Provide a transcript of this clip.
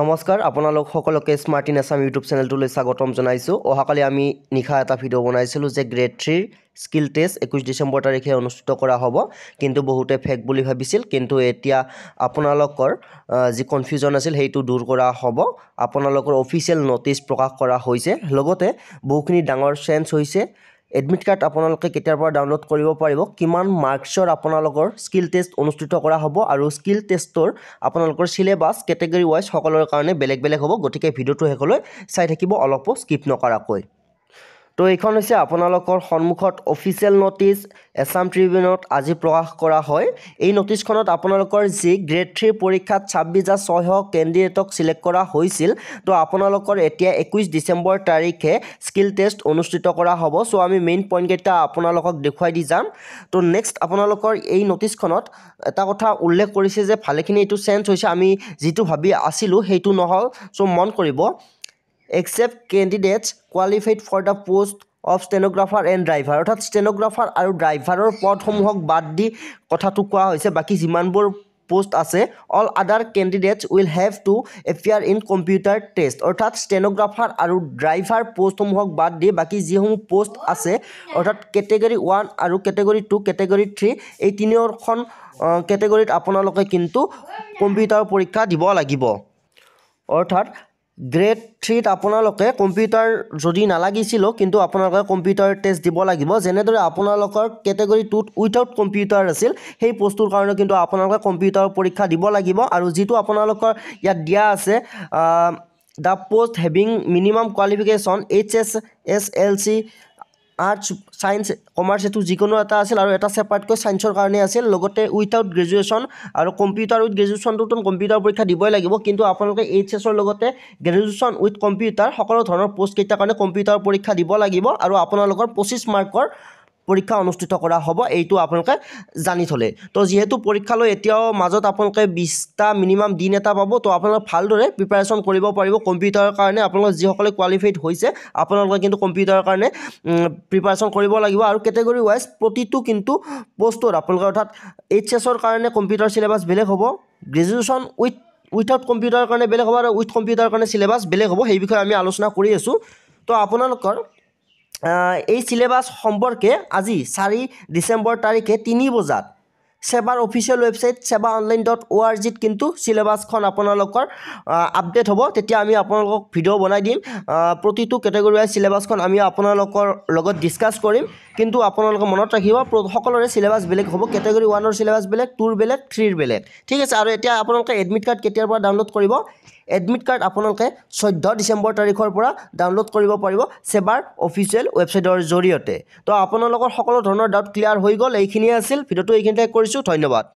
নমস্কাৰ আপোনালোক সকলোকে স্মাৰ্টি নেচাম ইউটিউব চেনেলটোলৈ স্বাগতম জনাইছোঁ অহাকালি আমি নিশা এটা ভিডিঅ' বনাইছিলোঁ যে গ্ৰেড থ্ৰীৰ স্কিল টেষ্ট একৈছ ডিচেম্বৰ তাৰিখে অনুষ্ঠিত কৰা হ'ব কিন্তু বহুতে ফেক বুলি ভাবিছিল কিন্তু এতিয়া আপোনালোকৰ যি কনফিউজন আছিল সেইটো দূৰ কৰা হ'ব আপোনালোকৰ অফিচিয়েল ন'টিছ প্ৰকাশ কৰা হৈছে লগতে বহুখিনি ডাঙৰ চেঞ্চ হৈছে এডমিট কাৰ্ড আপোনালোকে কেতিয়াৰ পৰা ডাউনলোড কৰিব পাৰিব কিমান মাৰ্কছৰ আপোনালোকৰ স্কিল টেষ্ট অনুষ্ঠিত কৰা হ'ব আৰু স্কিল টেষ্টৰ আপোনালোকৰ চিলেবাছ কেটেগৰী ৱাইজ সকলোৰে কাৰণে বেলেগ বেলেগ হ'ব গতিকে ভিডিঅ'টো শেষলৈ চাই থাকিব অলপো স্কিপ নকৰাকৈ তো এইখন হৈছে আপোনালোকৰ সন্মুখত অফিচিয়েল নটিছ এছাম ট্ৰিবিউনত আজি প্ৰকাশ কৰা হয় এই নটিছখনত আপোনালোকৰ যি গ্ৰেড থ্ৰীৰ পৰীক্ষাত ছাব্বিছ হাজাৰ ছয়শ কেণ্ডিডেটক চিলেক্ট কৰা হৈছিল তো আপোনালোকৰ এতিয়া একৈছ ডিচেম্বৰ তাৰিখে স্কিল টেষ্ট অনুষ্ঠিত কৰা হ'ব চ' আমি মেইন পইণ্টকেইটা আপোনালোকক দেখুৱাই দি যাম তো নেক্সট আপোনালোকৰ এই নটিছখনত এটা কথা উল্লেখ কৰিছে যে ভালেখিনি এইটো চেঞ্জ হৈছে আমি যিটো ভাবি আছিলোঁ সেইটো নহ'ল চ' মন কৰিব accept candidates qualified for the post of stenographer and driver অৰ্থাৎ ষ্টেনোগ্ৰাফাৰ আৰু ড্ৰাইভাৰৰ পদসমূহক বাদ দি কথাটো কোৱা হৈছে বাকী যিমানবোৰ পোষ্ট আছে all other candidates will have to appear in computer test অৰ্থাৎ ষ্টেনোগ্ৰাফাৰ আৰু ড্ৰাইভাৰ পোষ্টসমূহক বাদ দি বাকী যিসমূহ পোষ্ট আছে অৰ্থাৎ কেটেগৰী ওৱান আৰু কেটেগৰী টু কেটেগৰী থ্ৰী এই তিনিওখন কেটেগৰীত আপোনালোকে কিন্তু কম্পিউটাৰ পৰীক্ষা দিব লাগিব অৰ্থাৎ গ্ৰেড থ্ৰীত আপোনালোকে কম্পিউটাৰ যদি নালাগিছিলেও কিন্তু আপোনালোকে কম্পিউটাৰ টেষ্ট দিব লাগিব যেনেদৰে আপোনালোকৰ কেটেগৰী টুত উইথাউট কম্পিউটাৰ আছিল সেই বস্তুৰ কাৰণে কিন্তু আপোনালোকে কম্পিউটাৰ পৰীক্ষা দিব লাগিব আৰু যিটো আপোনালোকৰ ইয়াত দিয়া আছে the post having minimum qualification H S S L C arts science commerce এইটো যিকোনো এটা আছিল আৰু এটা ছেপাৰেটকৈ ছায়েন্সৰ কাৰণে আছিল লগতে উইথাউট গ্ৰেজুৱেশ্যন আৰু কম্পিউটাৰ উইথ গ্ৰেজুৱেশ্যনটোতো কম্পিউটাৰ পৰীক্ষা দিবই লাগিব কিন্তু আপোনালোকে এইচ এছৰ লগতে গ্ৰেজুৱেশ্যন উইথ কম্পিউটাৰ সকলো ধৰণৰ পষ্টকেইটাৰ কাৰণে কম্পিউটাৰ পৰীক্ষা দিব লাগিব আৰু আপোনালোকৰ পঁচিছ মাৰ্কৰ পৰীক্ষা অনুষ্ঠিত কৰা হ'ব এইটো আপোনালোকে জানি থ'লে তো যিহেতু পৰীক্ষালৈ এতিয়াও মাজত আপোনালোকে বিছটা মিনিমাম দিন এটা পাব তো আপোনালোকে ভালদৰে প্ৰিপেৰেশ্যন কৰিব পাৰিব কম্পিউটাৰৰ কাৰণে আপোনালোকে যিসকলে কোৱালিফাইড হৈছে আপোনালোকে কিন্তু কম্পিউটাৰৰ কাৰণে প্ৰিপাৰেশ্যন কৰিব লাগিব আৰু কেটেগৰী ৱাইজ প্ৰতিটো কিন্তু প'ষ্টত আপোনালোকে অৰ্থাৎ এইচ এছৰ কাৰণে কম্পিউটাৰ চিলেবাছ বেলেগ হ'ব গ্ৰেজুৱেশ্যন উইথ উইথাউট কম্পিউটাৰৰ কাৰণে বেলেগ হ'ব আৰু উইথ কম্পিউটাৰৰ কাৰণে চিলেবাছ বেলেগ হ'ব সেই বিষয়ে আমি আলোচনা কৰি আছোঁ তো আপোনালোকৰ এই চিলেবাছ সম্পৰ্কে আজি চাৰি ডিচেম্বৰ তাৰিখে তিনি বজাত ছেবাৰ official website SEBA online dot O' R G কিন্তু চিলেবাছখন আপোনালোকৰ আপডেট হ'ব তেতিয়া আমি আপোনালোকক ভিডিঅ' বনাই দিম প্ৰতিটো কেটেগৰীয়া চিলেবাছখন আমি আপোনালোকৰ লগত ডিছকাছ কৰিম কিন্তু আপোনালোকে মনত ৰাখিব সকলোৰে চিলেবাছ বেলেগ হ'ব কেটেগৰী ওৱানৰ চিলেবাছ বেলেগ টুৰ বেলেগ থ্ৰীৰ বেলেগ ঠিক আছে আৰু এতিয়া আপোনালোকে এডমিট কাৰ্ড কেতিয়াৰ পৰা ডাউনলোড কৰিব এডমিট কাৰ্ড আপোনালোকে চৈধ্য ডিচেম্বৰ তাৰিখৰ পৰা ডাউনলোড কৰিব পাৰিব ছেবাৰ অফিচিয়েল ৱেবছাইটৰ জৰিয়তে তো আপোনালোকৰ সকলো ধৰণৰ ডাউট ক্লিয়াৰ হৈ গ'ল এইখিনিয়ে আছিল ভিডিঅ'টো এইখিনিতে কৰিছোঁ ধন্যবাদ